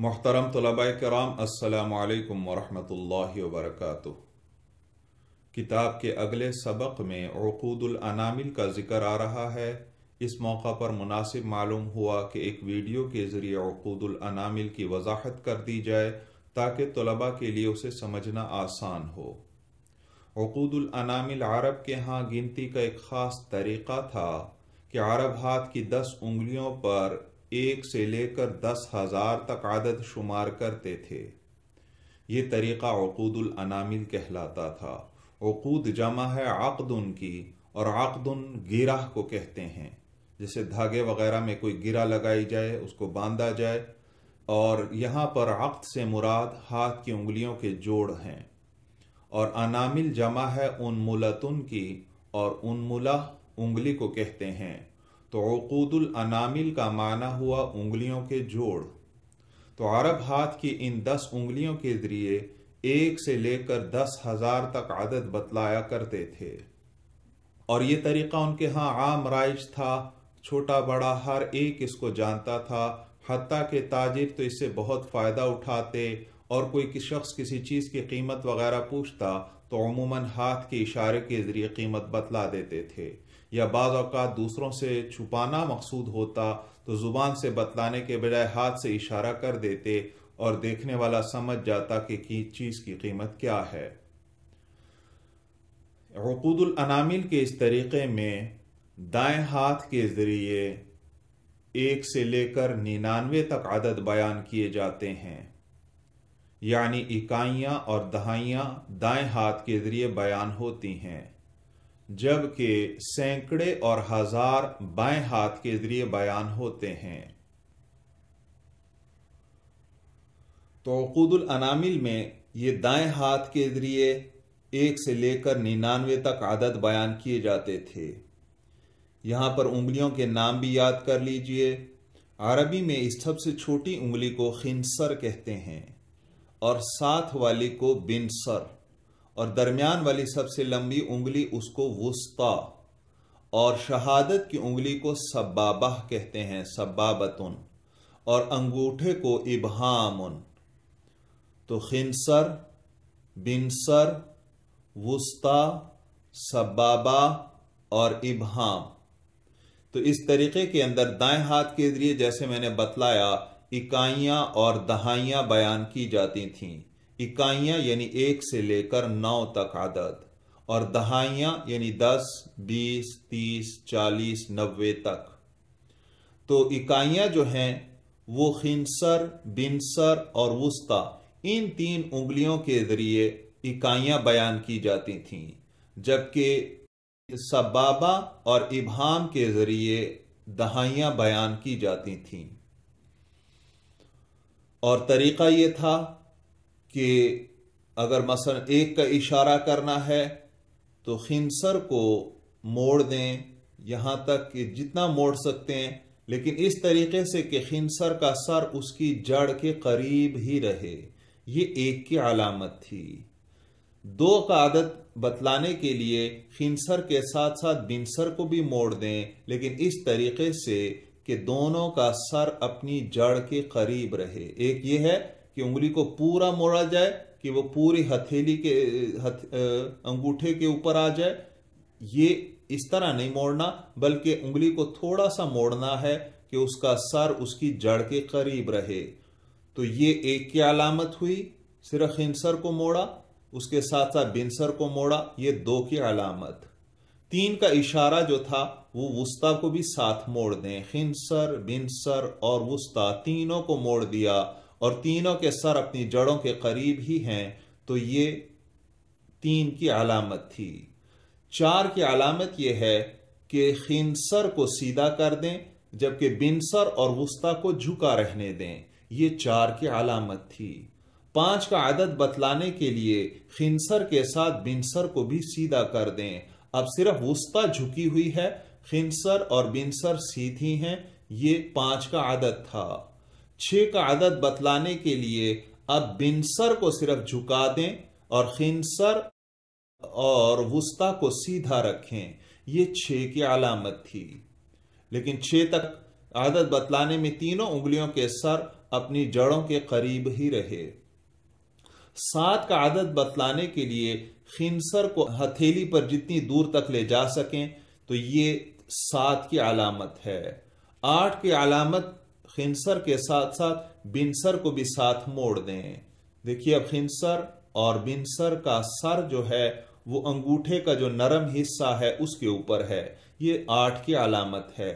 मोहतरम तलबा कराम असलकम वरहमल वरक किताब के अगले सबक में अनामिल का जिक्र आ रहा है इस मौका पर मुनासिब मालूम हुआ कि एक वीडियो के ज़रिए अनामिल की वजाहत कर दी जाए ताकि तलबा के लिए उसे समझना आसान हो अनामिल अरब के यहाँ गिनती का एक ख़ास तरीका था कि अरब हाथ की दस उंगलियों पर एक से लेकर दस हजार तक आदद शुमार करते थे ये तरीक़ा अकूदुल अनामिल कहलाता था अकूद जमा है आकदुन की और आकदुन गिराह को कहते हैं जैसे धागे वगैरह में कोई गिरा लगाई जाए उसको बांधा जाए और यहाँ पर अक्द से मुराद हाथ की उंगलियों के जोड़ हैं और अनामिल जमा है उन मुलतुन की और उन मुला उंगली को कहते हैं तो अकूदुल अनामिल का माना हुआ उंगलियों के जोड़ तो अरब हाथ की इन दस उंगलियों के जरिए एक से लेकर दस हजार तक आदत बतलाया करते थे और ये तरीका उनके यहाँ आम राइज था छोटा बड़ा हर एक इसको जानता था हती के ताजिर तो इससे बहुत फ़ायदा उठाते और कोई किस शख्स किसी चीज़ की कीमत वगैरह पूछता तो अमूमन हाथ के इशारे के ज़रिए कीमत बतला देते थे या बाज़ अवकात दूसरों से छुपाना मकसूद होता तो ज़ुबान से बतलाने के बजाय हाथ से इशारा कर देते और देखने वाला समझ जाता कि की चीज़ की कीमत क्या है अनामिल के इस तरीक़े में दाएं हाथ के ज़रिए एक से लेकर निन्यानवे तक आदद बयान किए जाते हैं यानी इकाइयाँ और दहाइयाँ दाएं हाथ के ज़रिए बयान होती हैं जबकि सैकड़े और हजार बाएं हाथ के जरिए बयान होते हैं तो तोकूदुल अनामिल में ये दाएं हाथ के जरिए एक से लेकर निन्यानवे तक आदत बयान किए जाते थे यहां पर उंगलियों के नाम भी याद कर लीजिए अरबी में इस सबसे छोटी उंगली को खिनसर कहते हैं और साथ वाली को बिनसर और दरमियान वाली सबसे लंबी उंगली उसको वस्ता और शहादत की उंगली को सब्बाबाह कहते हैं सब्बाबतुन और अंगूठे को इबहामुन तो खिनसर बिनसर वस्ता सब्बाबा और इबहाम तो इस तरीके के अंदर दाएं हाथ के जरिए जैसे मैंने बतलाया इकाइयां और दहाइयां बयान की जाती थीं इकाइयां यानी एक से लेकर नौ तक आदद और दहाइयां यानी दस बीस तीस चालीस नब्बे तक तो इकाइयां जो हैं वो खिंसर बिनसर और वस्ता इन तीन उंगलियों के जरिए इकाइयां बयान की जाती थीं जबकि सबाबा और इबहाम के जरिए दहाइयां बयान की जाती थीं और तरीका ये था कि अगर मसल एक का इशारा करना है तो खिमसर को मोड़ दें यहाँ तक कि जितना मोड़ सकते हैं लेकिन इस तरीके से कि खिंसर का सर उसकी जड़ के करीब ही रहे ये एक की अलामत थी दो का आदत बतलाने के लिए खिमसर के साथ साथ बिनसर को भी मोड़ दें लेकिन इस तरीके से कि दोनों का सर अपनी जड़ के करीब रहे एक ये है कि उंगली को पूरा मोड़ा जाए कि वो पूरी हथेली के हथ, अंगूठे के ऊपर आ जाए ये इस तरह नहीं मोड़ना बल्कि उंगली को थोड़ा सा मोड़ना है कि उसका सर उसकी जड़ के करीब रहे तो ये एक की अलामत हुई सिर्फ खिनसर को मोड़ा उसके साथ साथ बिनसर को मोड़ा ये दो की अलामत तीन का इशारा जो था वो वस्ता को भी साथ मोड़ दें खिनसर बिनसर और वस्ता तीनों को मोड़ दिया और तीनों के सर अपनी जड़ों के करीब ही हैं तो ये तीन की अलामत थी चार की अलामत यह है कि खिनसर को सीधा कर दें जबकि बिनसर और वस्ता को झुका रहने दें ये चार की अलामत थी पांच का आदत बतलाने के लिए खिनसर के साथ बिनसर को भी सीधा कर दें अब सिर्फ वस्ता झुकी हुई है खिनसर और बिनसर सीधी हैं ये पांच का आदत था छः का आदत बतलाने के लिए अब बिनसर को सिर्फ झुका दें और खिनसर और वस्ता को सीधा रखें ये छः की अलामत थी लेकिन छः तक आदत बतलाने में तीनों उंगलियों के सर अपनी जड़ों के करीब ही रहे सात का आदत बतलाने के लिए खिनसर को हथेली पर जितनी दूर तक ले जा सकें तो ये सात की अलामत है आठ की अलामत खिंसर के साथ साथ बिनसर को भी साथ मोड़ दें देखिए अब खिंसर और बिनसर का सर जो है वो अंगूठे का जो नरम हिस्सा है उसके ऊपर है ये आठ की अलामत है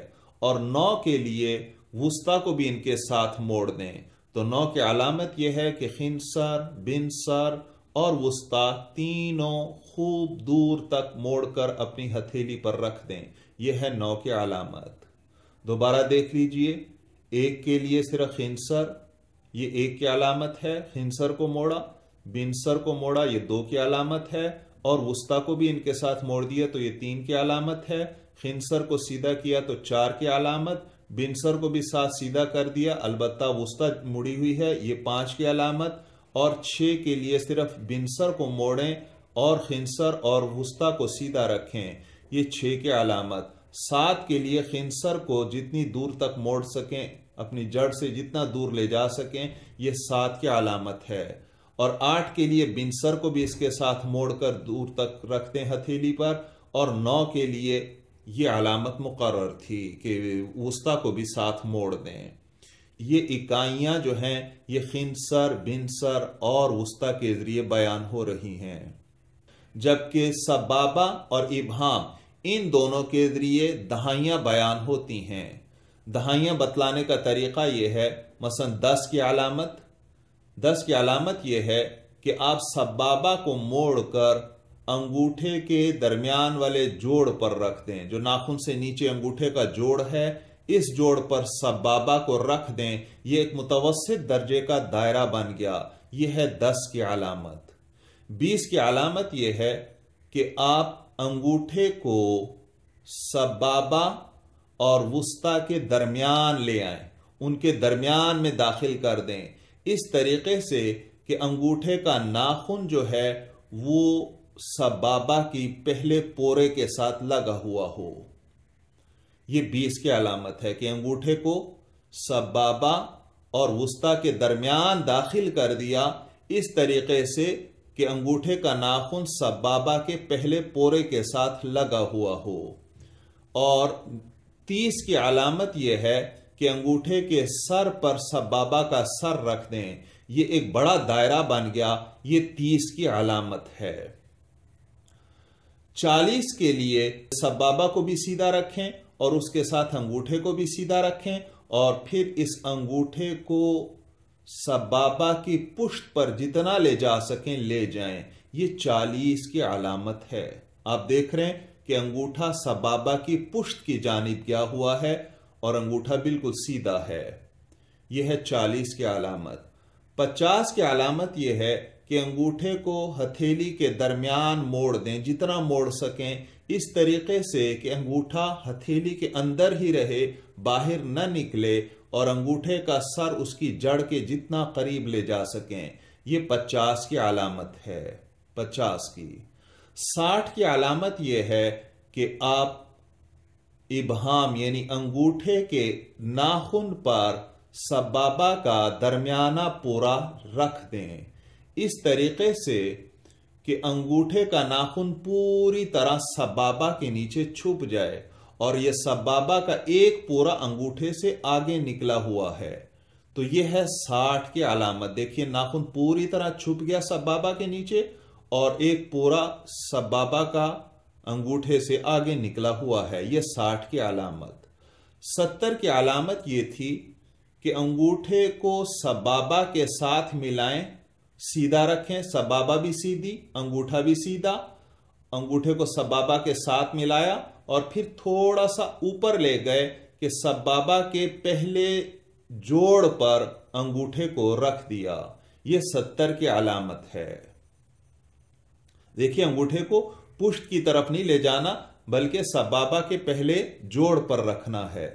और नौ के लिए वस्ता को भी इनके साथ मोड़ दें तो नौ की अलामत यह है कि खिंसर बिनसर और वस्ता तीनों खूब दूर तक मोड़कर अपनी हथेली पर रख दें यह है नौ की अलामत दोबारा देख लीजिए एक के लिए सिर्फ हिंसर ये एक की अलामत है हिंसर को मोड़ा बिनसर को मोड़ा ये दो की अलामत है और वस्ता को भी इनके साथ मोड़ दिया तो ये तीन की अलामत है खिनसर को सीधा किया तो चार की अलामत बिनसर को भी साथ सीधा कर दिया अलबत्ता वस्ता मुड़ी हुई है ये पांच की अलामत और छः के लिए सिर्फ बिनसर को मोड़ें और खिनसर और वस्ता को सीधा रखें ये छ के अलामत सात के लिए खिनसर को जितनी दूर तक मोड़ सकें अपनी जड़ से जितना दूर ले जा सकें यह सात की अलामत है और आठ के लिए बिनसर को भी इसके साथ मोड़कर दूर तक रखते हैं हथेली पर और नौ के लिए ये अलामत मुकर थी कि वस्ता को भी साथ मोड़ दें ये इकाइयां जो हैं ये खिनसर बिनसर और वस्ता के ज़रिए बयान हो रही हैं जबकि सबाबा और इबहाम इन दोनों के ज़रिए दहाइयां बयान होती हैं दहाइयाँ बतलाने का तरीक़ा यह है मसन दस की अलामत दस की अलामत यह है कि आप सब्बाबा को मोड़ कर अंगूठे के दरमियान वाले जोड़ पर रख दें जो नाखून से नीचे अंगूठे का जोड़ है इस जोड़ पर सब्बाबा को रख दें यह एक मुतवसित दर्जे का दायरा बन गया यह है दस की अलामत बीस की अलामत यह है कि आप अंगूठे को सब्बाबा और वस्ता के दरमियान ले आए उनके दरमियान में दाखिल कर दें इस तरीके से कि अंगूठे का नाखून जो है वो सबाबा की पहले पोरे के साथ लगा हुआ हो ये बीस की अलामत है कि अंगूठे को सबाबा और वस्ता के दरमियान दाखिल कर दिया इस तरीके से कि अंगूठे का नाखून सबाबा के पहले पोरे के साथ लगा हुआ हो और तीस की अलामत यह है कि अंगूठे के सर पर सब बाबा का सर रख दें ये एक बड़ा दायरा बन गया ये तीस की अलामत है चालीस के लिए सब बाबा को भी सीधा रखें और उसके साथ अंगूठे को भी सीधा रखें और फिर इस अंगूठे को सब बाबा की पुष्ट पर जितना ले जा सकें ले जाएं ये चालीस की अलामत है आप देख रहे हैं कि अंगूठा सबाबा की पुष्ट की जानब गया हुआ है और अंगूठा बिल्कुल सीधा है यह है चालीस की अलामत पचास की अलामत यह है कि अंगूठे को हथेली के दरमियान मोड़ दें जितना मोड़ सकें इस तरीके से कि अंगूठा हथेली के अंदर ही रहे बाहर न निकले और अंगूठे का सर उसकी जड़ के जितना करीब ले जा सकें ये पचास की अलामत है पचास की साठ की अलामत यह है कि आप इबहाम यानी अंगूठे के नाखून पर सबाबा का दरमियाना पूरा रख दें इस तरीके से कि अंगूठे का नाखून पूरी तरह सबाबा के नीचे छुप जाए और यह सबाबा का एक पूरा अंगूठे से आगे निकला हुआ है तो यह है साठ की अलामत देखिए नाखून पूरी तरह छुप गया सबाबा के नीचे और एक पूरा बाबा का अंगूठे से आगे निकला हुआ है यह साठ की अलामत सत्तर की अलामत ये थी कि अंगूठे को बाबा के साथ मिलाएं सीधा रखें बाबा भी सीधी अंगूठा भी सीधा अंगूठे को बाबा के साथ मिलाया और फिर थोड़ा सा ऊपर ले गए कि बाबा के पहले जोड़ पर अंगूठे को रख दिया यह सत्तर की अलामत है देखिए अंगूठे को पुष्ट की तरफ नहीं ले जाना बल्कि सबाबा के पहले जोड़ पर रखना है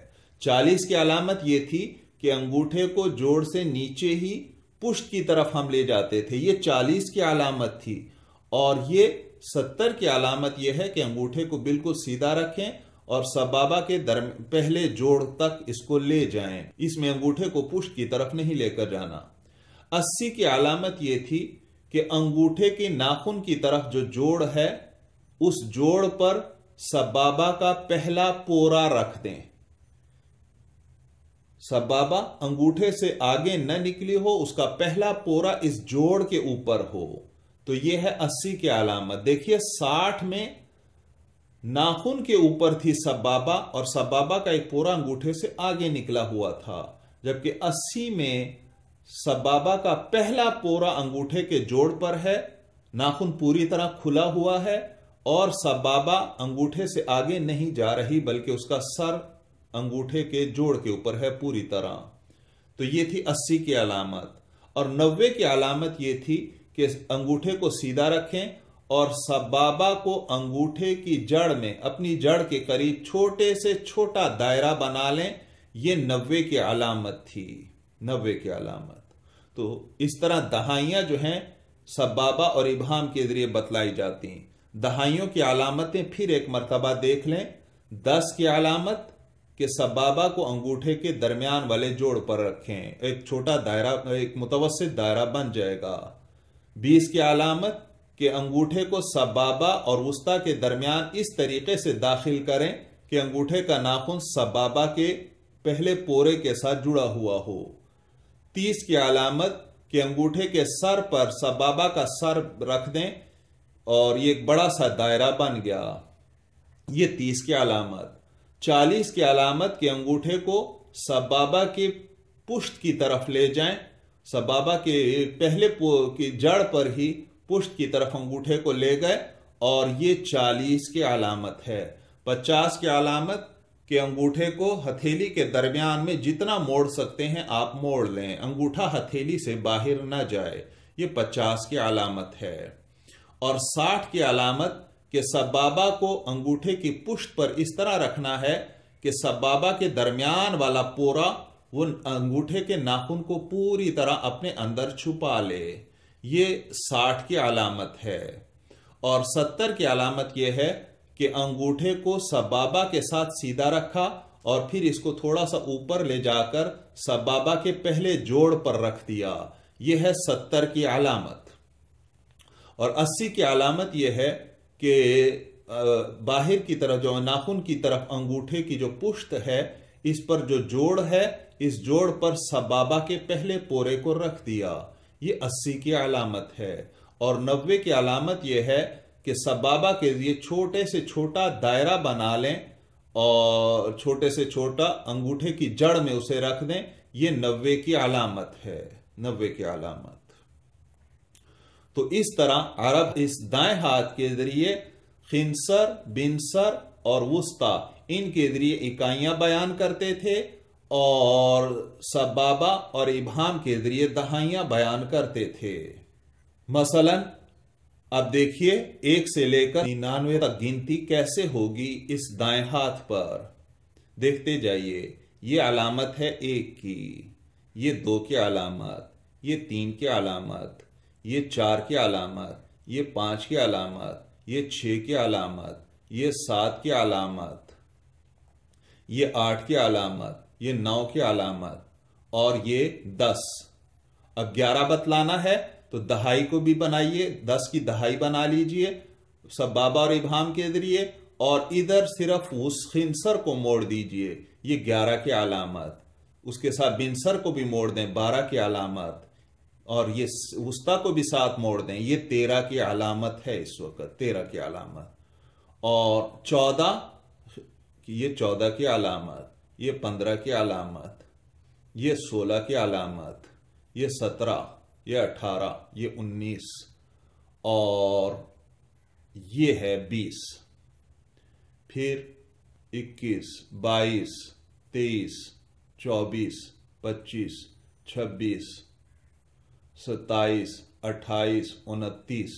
चालीस की अलामत यह थी कि अंगूठे को जोड़ से नीचे ही पुष्ट की तरफ हम ले जाते थे ये चालीस की अलामत थी और ये सत्तर की अलामत यह है कि अंगूठे को बिल्कुल सीधा रखें और सबाबा के दर पहले जोड़ तक इसको ले जाएं इसमें अंगूठे को पुष्ट की तरफ नहीं लेकर जाना अस्सी की अलामत यह थी कि अंगूठे की नाखून की तरफ जो जोड़ है उस जोड़ पर सबाबा का पहला पोरा रख दें सबाबा अंगूठे से आगे न निकली हो उसका पहला पोरा इस जोड़ के ऊपर हो तो यह है अस्सी की अलामत देखिए साठ में नाखून के ऊपर थी सबाबा और सबाबा का एक पूरा अंगूठे से आगे निकला हुआ था जबकि अस्सी में सबाबा का पहला पोरा अंगूठे के जोड़ पर है नाखून पूरी तरह खुला हुआ है और सबाबा अंगूठे से आगे नहीं जा रही बल्कि उसका सर अंगूठे के जोड़ के ऊपर है पूरी तरह तो ये थी अस्सी की अलामत और नब्बे की अलामत ये थी कि अंगूठे को सीधा रखें और सबाबा को अंगूठे की जड़ में अपनी जड़ के करीब छोटे से छोटा दायरा बना लें यह नब्बे की अलामत थी नब्बे की अलामत तो इस तरह दहाइयां जो हैं सबाबा और इबाम के जरिए बतलाई जाती हैं दहाइयों की अलामतें फिर एक मरतबा देख लें दस की अलामत के सबाबा को अंगूठे के दरमियान वाले जोड़ पर रखें एक छोटा दायरा एक मुतवसत दायरा बन जाएगा बीस की अलामत के अंगूठे को सबाबा और वस्ता के दरमियान इस तरीके से दाखिल करें कि अंगूठे का नाखून सबाबा के पहले पोरे के साथ जुड़ा हुआ हो तीस की अलामत कि अंगूठे के सर पर सबाबा का सर रख दें और ये एक बड़ा सा दायरा बन गया ये तीस की अलामत चालीस की अलामत के अंगूठे को सबाबा के पुष्ट की तरफ ले जाएं सबाबा के पहले की जड़ पर ही पुष्ट की तरफ अंगूठे को ले गए और ये चालीस की अलामत है पचास की अलामत कि अंगूठे को हथेली के दरमियान में जितना मोड़ सकते हैं आप मोड़ लें अंगूठा हथेली से बाहर ना जाए ये पचास की अलामत है और साठ की अलामत के सबाबा को अंगूठे की पुष्ट पर इस तरह रखना है कि सबाबा के दरमियान वाला पोरा वो अंगूठे के नाखून को पूरी तरह अपने अंदर छुपा ले ये साठ की अलामत है और सत्तर की अलामत यह है कि अंगूठे को सबाबा के साथ सीधा रखा और फिर इसको थोड़ा सा ऊपर ले जाकर सबाबा के पहले जोड़ पर रख दिया यह है सत्तर की अलामत और अस्सी की अलामत यह है कि बाहर की तरफ जो नाखून की तरफ अंगूठे की जो पुष्ट है इस पर जो जोड़ है इस जोड़ पर सबाबा के पहले पोरे को रख दिया ये अस्सी की अलामत है और नब्बे की अलामत यह है कि सबाबा के लिए छोटे से छोटा दायरा बना लें और छोटे से छोटा अंगूठे की जड़ में उसे रख दें ये नब्बे की अलामत है नब्बे की अलामत तो इस तरह अरब इस दाएं हाथ के जरिए खिनसर बिनसर और वस्ता इनके जरिए इकाइयां बयान करते थे और सबाबा और इबाम के जरिए दहाइयां बयान करते थे मसलन अब देखिए एक से लेकर निन्यानवे तक गिनती कैसे होगी इस दाएं हाथ पर देखते जाइए ये अलामत है एक की ये दो की अलामत ये तीन की अलामत ये चार की अलामत ये पांच की अलामत ये छह की अलामत ये सात की अलामत ये आठ की अलामत ये नौ की अलामत और ये दस अब ग्यारह बतलाना है तो दहाई को भी बनाइए दस की दहाई बना लीजिए सब बाबा और इबाम के जरिए और इधर सिर्फ उस खिनसर को मोड़ दीजिए ये ग्यारह की अलामत उसके साथ बिनसर को भी मोड़ दें बारह की अलामत और ये उस्ता को भी साथ मोड़ दें ये तेरह की अलामत है इस वक्त तेरह की अलामत और चौदह ये चौदह की अलामत ये पंद्रह की अलामत ये सोलह की अलामत ये सत्रह ये अट्ठारह ये उन्नीस और ये है बीस फिर इक्कीस बाईस तेईस चौबीस पच्चीस छब्बीस सत्ताईस अट्ठाईस उनतीस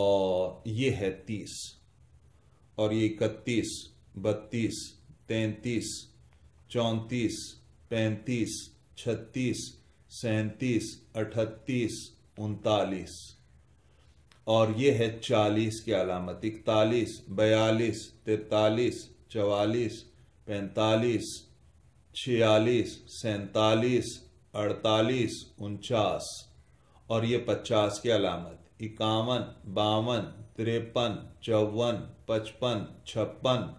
और ये है तीस और ये इकतीस बत्तीस तैंतीस चौंतीस पैंतीस छत्तीस सैंतीस अठतीस उनतालीस और ये है चालीस की अलामत इकतालीस बयालीस तिरतालीस चवालीस पैंतालीस छियालीस सैंतालीस अड़तालीस उनचास और ये पचास की अलामत इक्यावन बावन तिरपन चौवन पचपन छप्पन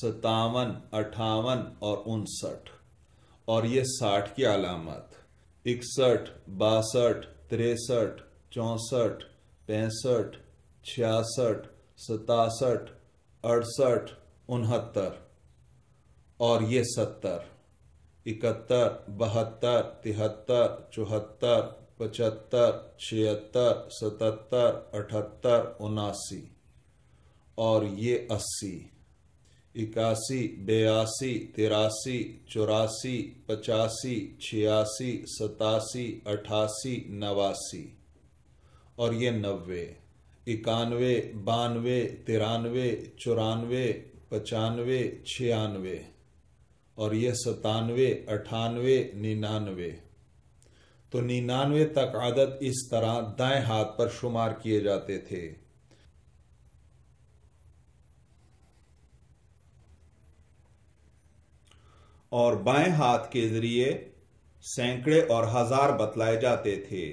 सतावन अठावन और उनसठ और ये साठ की अलामत इकसठ बासठ तिरसठ चौंसठ पैंसठ छियासठ सतासठ अड़सठ उनहत्तर और ये सत्तर इकहत्तर बहत्तर तिहत्तर चौहत्तर पचहत्तर छिहत्तर सतहत्तर अठहत्तर उनासी और ये अस्सी इक्यासी बयासी तिरासी चौरासी पचासी छियासी सतासी अठासी नवासी और ये नब्बे इक्यानवे बानवे तिरानवे चौरानवे पचानवे छियानवे और ये सतानवे अठानवे निन्यानवे तो निन्यानवे तक आदत इस तरह दाएं हाथ पर शुमार किए जाते थे और बाएं हाथ के जरिए सैकड़े और हजार बतलाए जाते थे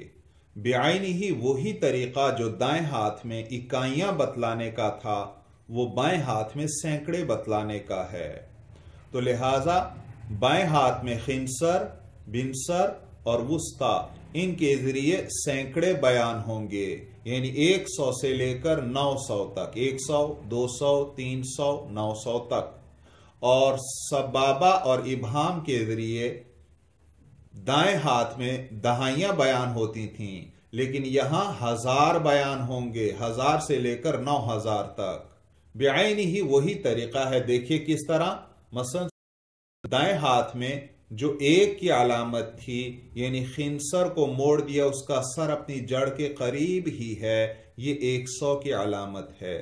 बेआईन ही वही तरीका जो दाएं हाथ में इकाइयां बतलाने का था वो बाएं हाथ में सैकड़े बतलाने का है तो लिहाजा बाएं हाथ में खिनसर बिनसर और वस्ता इनके जरिए सैकड़े बयान होंगे यानी 100 से लेकर 900 तक 100, 200, 300, 900 तक और सबाबा और इबहाम के जरिए दाएं हाथ में दहाइयां बयान होती थीं लेकिन यहां हजार बयान होंगे हजार से लेकर नौ हजार तक बेआन ही वही तरीका है देखिए किस तरह मसल दाएं हाथ में जो एक की अलामत थी यानी खिनसर को मोड़ दिया उसका सर अपनी जड़ के करीब ही है ये एक सौ की अलामत है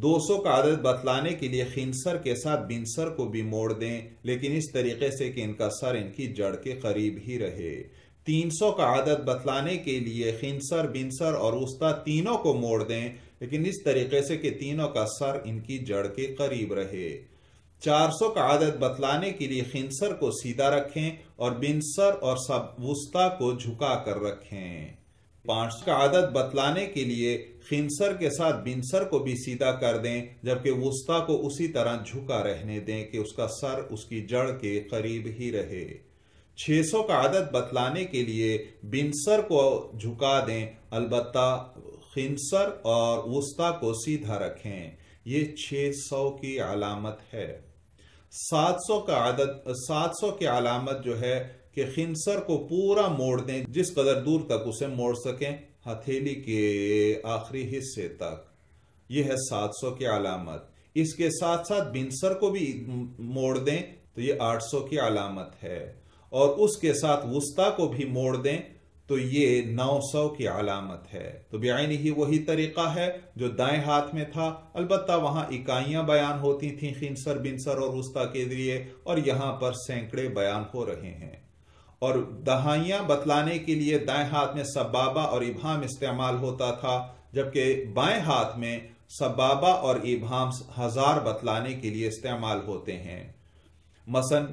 दोस्तों का आदत बतलाने के लिए खिनसर के साथ बिनसर को भी मोड़ दें लेकिन इस तरीके से कि इनका सर इनकी जड़ के करीब ही रहे 300 का आदत बतलाने के लिए खिनसर बिनसर और उस्ता तीनों को मोड़ दें लेकिन इस तरीके से कि तीनों का सर इनकी जड़ के करीब रहे 400 का आदत बतलाने के लिए खिनसर को सीधा रखें और बिनसर और सब वस्ता को झुका कर रखें पांच का आदत बतलाने के लिए खिंसर के साथ बिनसर को भी सीधा कर दें जबकि वस्ता को उसी तरह झुका रहने दें कि उसका सर उसकी जड़ के करीब ही रहे 600 का आदत बतलाने के लिए बिनसर को झुका दें अलबत्ता खिंसर और वस्ता को सीधा रखें ये 600 की अलामत है 700 का आदत 700 की अलामत जो है कि खिनसर को पूरा मोड़ दें जिस कदर दूर तक उसे मोड़ सकें हथेली के आखिरी हिस्से तक यह है सात सौ की अलामत इसके साथ साथ बिनसर को भी मोड़ दें तो ये सौ की अलामत है और उसके साथ वस्ता को भी मोड़ दें तो ये 900 की अलामत है तो बेआन ही वही तरीका है जो दाएं हाथ में था अलबत्ता वहां इकाइयां बयान होती थी खिनसर बिनसर और वस्ता के लिए और यहां पर सैकड़े बयान हो रहे हैं और दहाइयां बतलाने के लिए दाएं हाथ में सबाबा और इबाम इस्तेमाल होता था जबकि बाएं हाथ में सबाबा और इबाम हजार बतलाने के लिए इस्तेमाल होते हैं मसन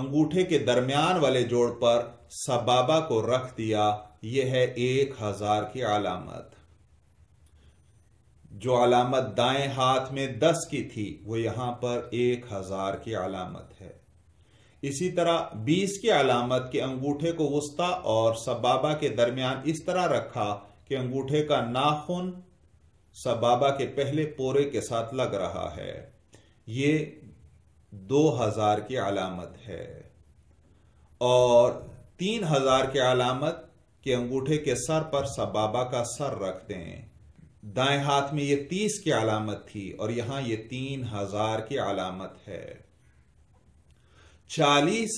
अंगूठे के दरमियान वाले जोड़ पर सबाबा को रख दिया यह है एक हजार की अलामत जो अलामत दाएं हाथ में दस की थी वो यहां पर एक हजार की अलामत है इसी तरह बीस के अलामत के अंगूठे को वस्ता और सबाबा के दरमियान इस तरह रखा कि अंगूठे का नाखून सबाबा के पहले पोरे के साथ लग रहा है ये दो हजार की अलामत है और तीन हजार के अलामत के अंगूठे के सर पर सबाबा का सर रख दें दाएं हाथ में ये तीस की अलामत थी और यहां ये तीन हजार की अलामत है चालीस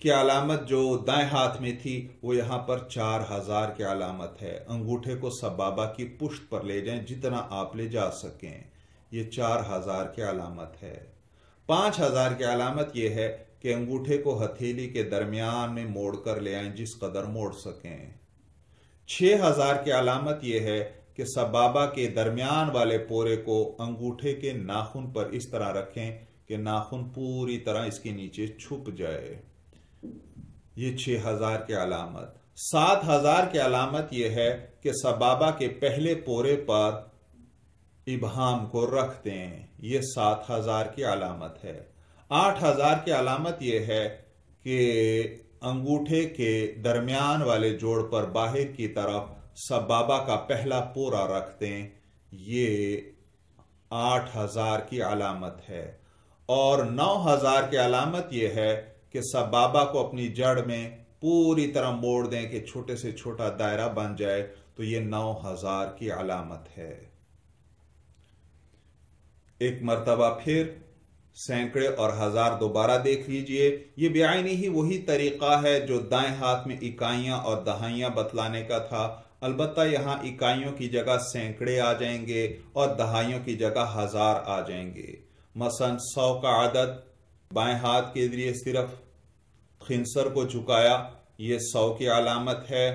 की अलामत जो दाएं हाथ में थी वो यहां पर चार हजार की अलामत है अंगूठे को सबाबा की पुष्ट पर ले जाएं जितना आप ले जा सकें ये चार हजार की अलामत है पांच हजार की अलामत यह है कि अंगूठे को हथेली के दरमियान में मोड़ कर ले आए जिस कदर मोड़ सकें छह हजार की अलामत यह है कि सबाबा के दरमियान वाले पोरे को अंगूठे के नाखून पर इस तरह रखें कि नाखून पूरी तरह इसके नीचे छुप जाए ये छह हजार के अलामत सात हजार के अलामत यह है कि सबाबा के पहले पोरे पर इबहाम को रख दें यह सात हजार की अलामत है आठ हजार की अलामत यह है कि अंगूठे के दरमियान वाले जोड़ पर बाहर की तरफ सबाबा का पहला पोरा रख दें ये आठ हजार की अलामत है और नौ हजार की अलामत यह है कि सब बाबा को अपनी जड़ में पूरी तरह मोड़ दें कि छोटे से छोटा दायरा बन जाए तो ये नौ हजार की अलामत है एक मरतबा फिर सैकड़े और हजार दोबारा देख लीजिए ये बेआईनी ही वही तरीका है जो दाएं हाथ में इकाइयां और दहाइयां बतलाने का था अलबत्ता यहां इकाइयों की जगह सैकड़े आ जाएंगे और दहाइयों की जगह हजार आ जाएंगे मसन सौ का आदत बाएं हाथ के जरिए सिर्फ खिंसर को झुकाया ये सौ की अलामत है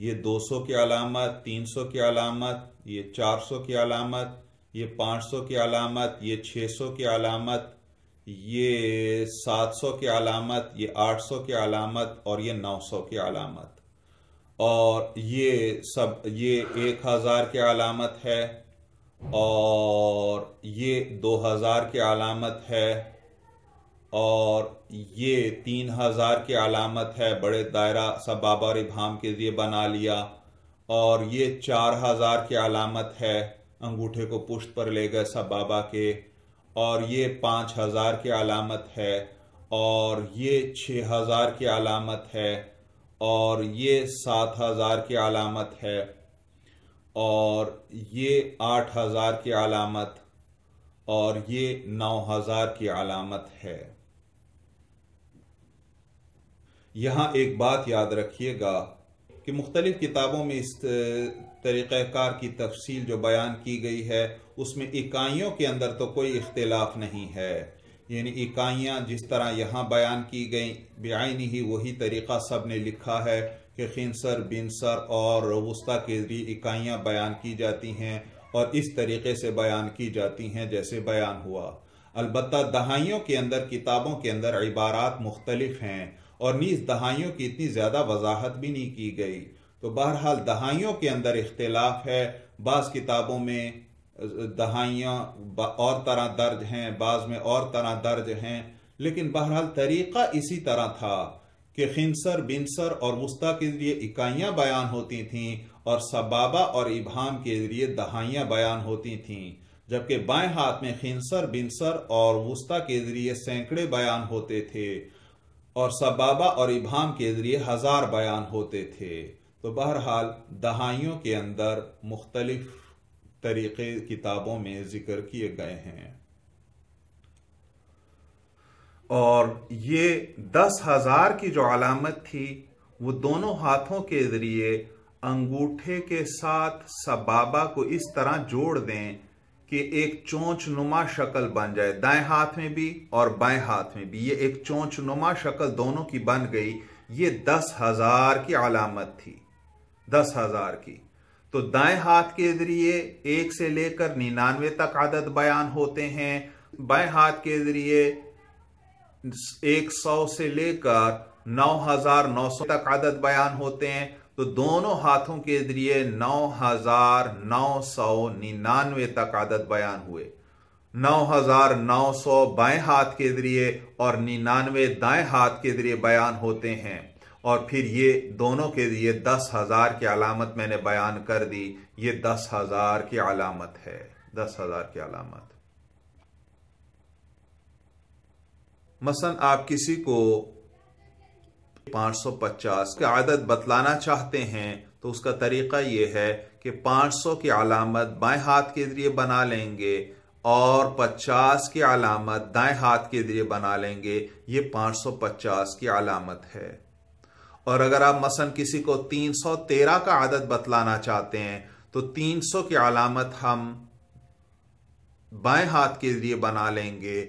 ये दो सौ की अलामत तीन सौ की अलामत ये चार सौ की अलामत ये पाँच सौ की अलामत ये छः सौ की अलामत ये सात सौ की अलामत ये आठ सौ की अलामत और ये नौ सौ की अलामत और ये सब ये एक हज़ार की अलामत है और ये 2000 के अलामत है और ये 3000 के अलामत है बड़े दायरा सब बाबा और के लिए बना लिया और ये 4000 की अलामत है अंगूठे को पुष्ट पर ले गए सब बाबा के और ये 5000 के अलामत है और ये 6000 के अलामत है और ये 7000 के अलामत है और ये आठ हज़ार की अलामत और ये नौ हज़ार की अलामत है यहाँ एक बात याद रखिएगा कि मुख्तलिफ किताबों में इस तरीक़ार की तफसील जो बयान की गई है उसमें इकाइयों के अंदर तो कोई इख्तलाफ नहीं है यानी इकाइयाँ जिस तरह यहाँ बयान की गई बेआनी ही वही तरीक़ा सब ने लिखा है के खिनसर बिनसर और वस्ता के दी इकाइयाँ बयान की जाती हैं और इस तरीके से बयान की जाती हैं जैसे बयान हुआ अलबत् दहाइयों के अंदर किताबों के अंदर इबारात मुख्तलिफ हैं और नीज़ दहाइयों की इतनी ज़्यादा वजाहत भी नहीं की गई तो बहरहाल दहाइयों के अंदर इख्तलाफ है बाज़ किताबों में दहाइयाँ और तरह दर्ज हैं बाज़ में और तरह दर्ज हैं लेकिन बहरहाल तरीक़ा इसी तरह था कि खिंसर बिनसर और मुस्ता के जरिए इकाइयां बयान होती थीं और सबाबा और इबाम के जरिए दहाइयां बयान होती थीं जबकि बाएं हाथ में खिंसर बिनसर और वस्ता के जरिए सैकड़े बयान होते थे और सबाबा और इबाम के जरिए हजार बयान होते थे तो बहरहाल दहाइयों के अंदर मुख्तलिफ तरीक़े किताबों में ज़िक्र किए गए हैं और ये दस हजार की जो अलामत थी वो दोनों हाथों के जरिए अंगूठे के साथ सबाबा को इस तरह जोड़ दें कि एक चोंच नुमा शक्ल बन जाए दाएं हाथ में भी और बाएं हाथ में भी ये एक चोंच नुमा शक्ल दोनों की बन गई ये दस हजार की अलामत थी दस हजार की तो दाएं हाथ के जरिए एक से लेकर निन्यानवे तक आदत बयान होते हैं बाएं हाथ के जरिए एक सौ से लेकर नौ हजार नौ सौ तक आदत बयान होते हैं तो दोनों हाथों के जरिए नौ हजार नौ सौ निन्यानवे तक आदत बयान हुए नौ हजार नौ सौ बाएं हाथ के जरिए और निन्यानवे दाएं हाथ के जरिए बयान होते हैं और फिर ये दोनों के लिए दस हजार की अलामत मैंने बयान कर दी ये दस हजार की अलामत है दस हजार की अलामत मसन आप किसी को 550 की आदत बतलाना चाहते हैं तो उसका तरीका यह है कि 500 की अलामत बाएं हाथ के जरिए बना लेंगे और 50 की अलामत दाएं हाथ के जरिए बना लेंगे ये 550 की अलामत है और अगर आप मसन किसी को 313 का आदत बतलाना चाहते हैं तो 300 की अलामत हम बाएं हाथ के जरिए बना लेंगे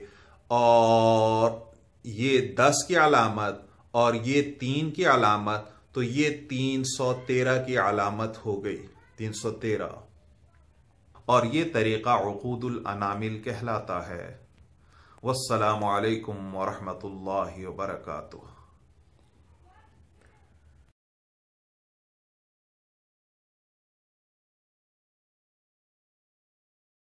और ये दस की अलामत और ये तीन की अलामत तो ये तीन सौ तेरह की अलामत हो गई तीन सौ तेरह और ये तरीक़ा अकूदुल अनामिल कहलाता है वालेकुम वरहमल वर्का